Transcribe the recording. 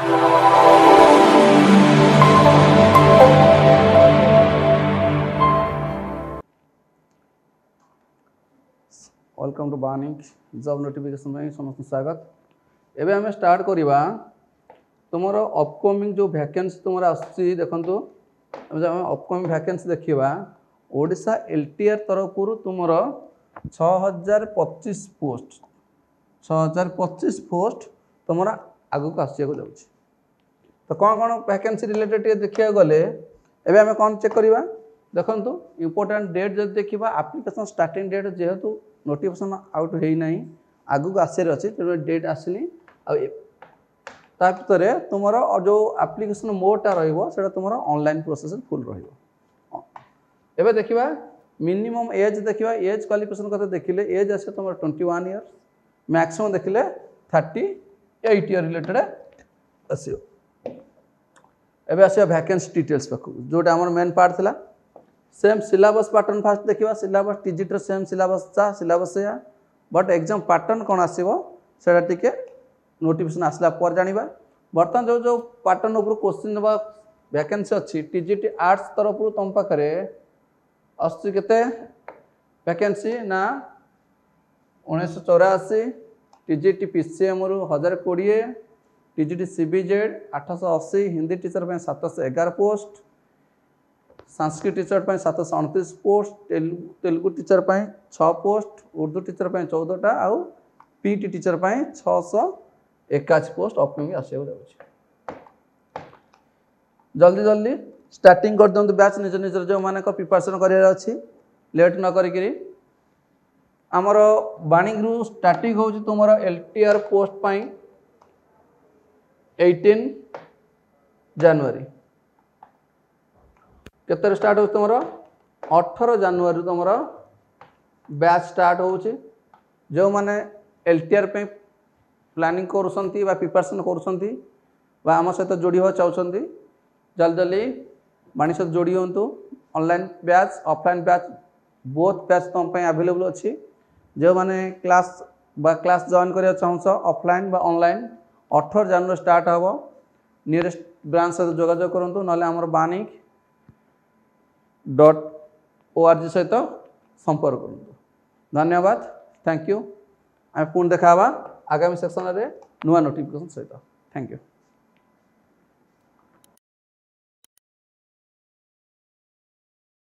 welcome to burning job notification সমস্ত স্বাগত এবে আমি স্টার্ট করা তোমার অপকমিং যে ভ্যাকেন্সি তোমার আসছে দেখুন আমি অপকমিং ভ্যাকেন্সি দেখা ওড়শা এলটিআর তরফর তোমার ছ হাজার পঁচিশ পোস্ট ছ হাজার পঁচিশ পোস্ট তোমার ଆଗକୁ ଆସିବାକୁ ଯାଉଛି ତ କ'ଣ କ'ଣ ଭ୍ୟାକେନ୍ସି ରିଲେଟେଡ଼ ଟିକେ ଦେଖିବାକୁ ଗଲେ ଏବେ ଆମେ କ'ଣ ଚେକ୍ କରିବା ଦେଖନ୍ତୁ ଇମ୍ପୋର୍ଟାଣ୍ଟ ଡେଟ୍ ଯଦି ଦେଖିବା ଆପ୍ଲିକେସନ୍ ଷ୍ଟାର୍ଟିଂ ଡେଟ୍ ଯେହେତୁ ନୋଟିଫିକେସନ୍ ଆଉଟ୍ ହେଇନାହିଁ ଆଗକୁ ଆସିବାର ଅଛି ତେଣୁ ଡେଟ୍ ଆସିନି ଆଉ ତା ଭିତରେ ତୁମର ଯେଉଁ ଆପ୍ଲିକେସନ୍ ମୋଡ଼ଟା ରହିବ ସେଇଟା ତୁମର ଅନଲାଇନ୍ ପ୍ରୋସେସ୍ ଫୁଲ୍ ରହିବ ଏବେ ଦେଖିବା ମିନିମମ୍ ଏଜ୍ ଦେଖିବା ଏଜ୍ କ୍ୱାଲିଫିକେସନ୍ କଥା ଦେଖିଲେ ଏଜ୍ ଆସିବ ତୁମର ଟ୍ୱେଣ୍ଟି ୱାନ୍ ଇୟର୍ସ ମ୍ୟାକ୍ସିମମ୍ ଦେଖିଲେ ଥାର୍ଟି eight year related ଆସିବ ଏବେ ଆସିବା ଭ୍ୟାକେନ୍ସି ଡିଟେଲ୍ସ ପାଖକୁ ଯେଉଁଟା ଆମର ମେନ୍ ପାର୍ଟ ଥିଲା ସେମ୍ ସିଲାବସ୍ ପାଟର୍ନ ଫାଷ୍ଟ ଦେଖିବା ସିଲାବସ୍ ଟିଜିଟ୍ର ସେମ୍ ସିଲାବସ୍ ତା ସିଲାବସ୍ ଏହା ବଟ୍ ଏକ୍ଜାମ୍ ପାଟର୍ନ କ'ଣ ଆସିବ ସେଇଟା ଟିକେ ନୋଟିଫିକେସନ୍ ଆସିଲା ପରେ ଜାଣିବା ବର୍ତ୍ତମାନ ଯେଉଁ ଯେଉଁ ପାଟର୍ନ ଉପରୁ କୋଶ୍ଚିନ୍ ବା ଭ୍ୟାକେନ୍ସି ଅଛି ଟିଜିଟି ଆର୍ଟ୍ସ ତରଫରୁ ତୁମ ପାଖରେ ଆସୁଛି କେତେ ଭ୍ୟାକେନ୍ସି ନା ଉଣେଇଶହ ଚଉରାଅଶୀ टीजीटी पीसीएमरु हजार कोड़े टीजीटी सीबीजेड आठश अशी हिंदी टीचर पर सातश एगार पोस्ट संस्कृत टीचर पर सातश अणतीस पोस्ट तेलुगु टीचर पर छः पोस्ट उर्दू टीचर पर चौदहटा आउ पीटी टीचर पर छःश एकाशी पोस्ट अपकमिंग आसको जाऊँच जल्दी जल्दी स्टार्ट कर दिखाँ बैच निज निजर जो मैंने प्रिपेरेसन करार अच्छी लेट न करी आमर बाणिंग रु स्टाटिक हूँ तुम एल टी आर पोस्ट पाई 18 জানুয়ারি কেতরে স্টার্ট হচ্ছে তোমার অঠর জানুয়ারি তোমার ব্যাচ স্টার্ট হচ্ছে যে এলটিআর পে প্ল্যানিং করছেন বা প্রিপারেসন করছেন বা আমার সহ যোড়ি হওয়া চাহুন জল জলদি বাণী সহ যোড়ি হুম online batch offline batch both batch তোমার আভেলেবল অ ଯେଉଁମାନେ କ୍ଲାସ୍ ବା କ୍ଲାସ୍ ଜଏନ୍ କରିବାକୁ ଚାହୁଁଛ ଅଫଲାଇନ୍ ବା ଅନଲାଇନ୍ ଅଠର ଜାନୁଆରୀ ଷ୍ଟାର୍ଟ ହେବ ନିୟରେଷ୍ଟ ବ୍ରାଞ୍ଚ ସହିତ ଯୋଗାଯୋଗ କରନ୍ତୁ ନହେଲେ ଆମର ବାନିକ ଡଟ୍ ଓ ଆର୍ ଜି ସହିତ ସମ୍ପର୍କ କରନ୍ତୁ ଧନ୍ୟବାଦ ଥ୍ୟାଙ୍କ ୟୁ ଆମେ ପୁଣି ଦେଖା ହେବା ଆଗାମୀ ସେକ୍ସନରେ ନୂଆ ନୋଟିଫିକେସନ୍ ସହିତ ଥ୍ୟାଙ୍କ ୟୁ